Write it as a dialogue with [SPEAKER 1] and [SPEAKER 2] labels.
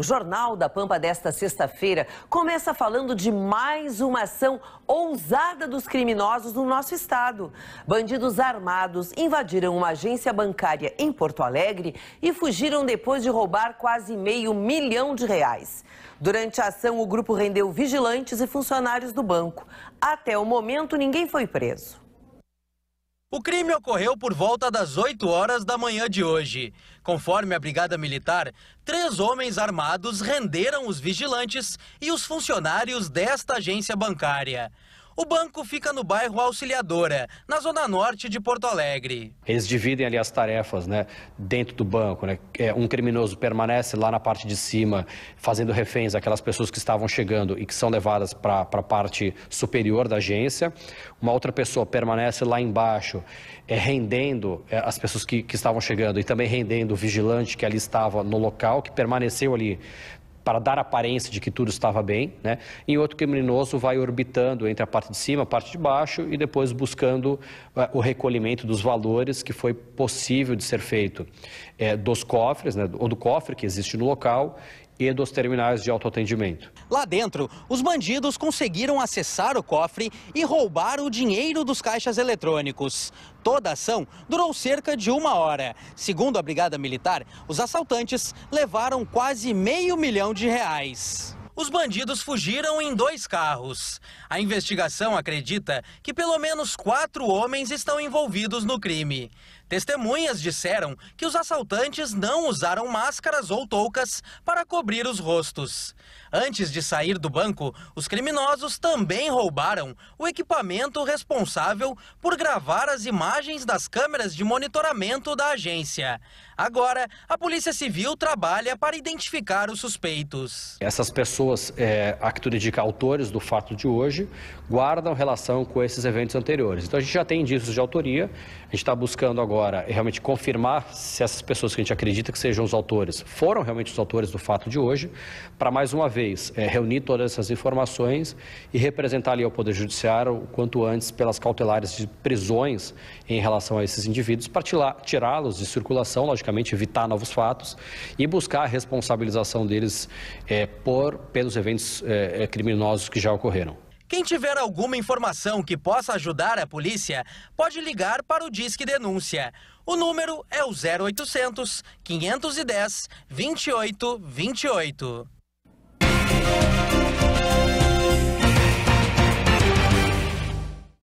[SPEAKER 1] O Jornal da Pampa desta sexta-feira começa falando de mais uma ação ousada dos criminosos no nosso estado. Bandidos armados invadiram uma agência bancária em Porto Alegre e fugiram depois de roubar quase meio milhão de reais. Durante a ação, o grupo rendeu vigilantes e funcionários do banco. Até o momento, ninguém foi preso. O crime ocorreu por volta
[SPEAKER 2] das 8 horas da manhã de hoje. Conforme a Brigada Militar, três homens armados renderam os vigilantes e os funcionários desta agência bancária. O banco fica no bairro Auxiliadora, na zona norte de Porto Alegre.
[SPEAKER 3] Eles dividem ali as tarefas né, dentro do banco. Né? É, um criminoso permanece lá na parte de cima, fazendo reféns aquelas pessoas que estavam chegando e que são levadas para a parte superior da agência. Uma outra pessoa permanece lá embaixo, é, rendendo é, as pessoas que, que estavam chegando e também rendendo o vigilante que ali estava no local, que permaneceu ali para dar aparência de que tudo estava bem, né? E outro criminoso vai orbitando entre a parte de cima, a parte de baixo e depois buscando uh, o recolhimento dos valores que foi possível de ser feito é, dos cofres, né? Ou do cofre que existe no local e dos terminais de autoatendimento. Lá dentro, os bandidos conseguiram acessar o
[SPEAKER 2] cofre e roubar o dinheiro dos caixas eletrônicos. Toda a ação durou cerca de uma hora. Segundo a Brigada Militar, os assaltantes levaram quase meio milhão de reais os bandidos fugiram em dois carros. A investigação acredita que pelo menos quatro homens estão envolvidos no crime. Testemunhas disseram que os assaltantes não usaram máscaras ou toucas para cobrir os rostos. Antes de sair do banco, os criminosos também roubaram o equipamento responsável por gravar as imagens das câmeras de monitoramento da agência. Agora, a Polícia Civil trabalha para identificar os suspeitos.
[SPEAKER 3] Essas pessoas, é, a que tu indica autores do fato de hoje, guardam relação com esses eventos anteriores. Então a gente já tem indícios de autoria, a gente está buscando agora agora é realmente confirmar se essas pessoas que a gente acredita que sejam os autores foram realmente os autores do fato de hoje, para mais uma vez é, reunir todas essas informações e representar ali ao Poder Judiciário o quanto antes pelas cautelares de prisões em relação a esses indivíduos, para tirá-los de circulação, logicamente evitar novos fatos e buscar a responsabilização deles é, por, pelos eventos é, é criminosos que já ocorreram.
[SPEAKER 2] Quem tiver alguma informação que possa ajudar a polícia, pode ligar para o Disque Denúncia. O número é o 0800 510 2828.